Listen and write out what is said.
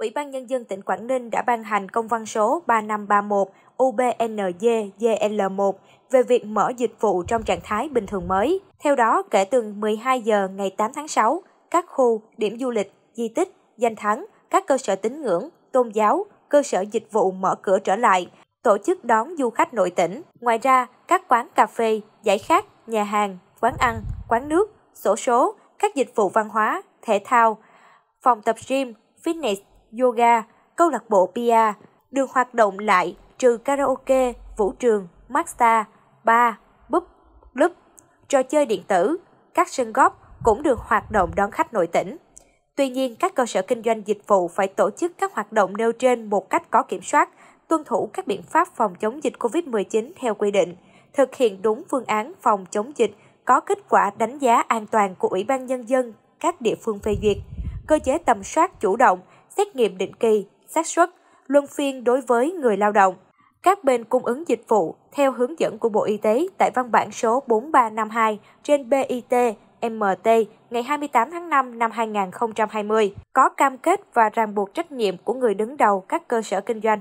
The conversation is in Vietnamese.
Ủy ban Nhân dân tỉnh Quảng Ninh đã ban hành công văn số 3531 UBNDGL1 về việc mở dịch vụ trong trạng thái bình thường mới. Theo đó, kể từ 12 giờ ngày 8 tháng 6, các khu, điểm du lịch, di tích, danh thắng, các cơ sở tín ngưỡng, tôn giáo, cơ sở dịch vụ mở cửa trở lại, tổ chức đón du khách nội tỉnh. Ngoài ra, các quán cà phê, giải khát, nhà hàng, quán ăn, quán nước, sổ số, các dịch vụ văn hóa, thể thao, phòng tập gym, fitness, yoga, câu lạc bộ pia được hoạt động lại trừ karaoke, vũ trường, massage, bar, búp, club, trò chơi điện tử, các sân góp cũng được hoạt động đón khách nội tỉnh. Tuy nhiên, các cơ sở kinh doanh dịch vụ phải tổ chức các hoạt động nêu trên một cách có kiểm soát, tuân thủ các biện pháp phòng chống dịch COVID-19 theo quy định, thực hiện đúng phương án phòng chống dịch có kết quả đánh giá an toàn của Ủy ban Nhân dân các địa phương phê duyệt, cơ chế tầm soát chủ động xét nghiệm định kỳ, xác suất, luân phiên đối với người lao động. Các bên cung ứng dịch vụ theo hướng dẫn của Bộ Y tế tại văn bản số 4352 trên BIT MT ngày 28 tháng 5 năm 2020 có cam kết và ràng buộc trách nhiệm của người đứng đầu các cơ sở kinh doanh.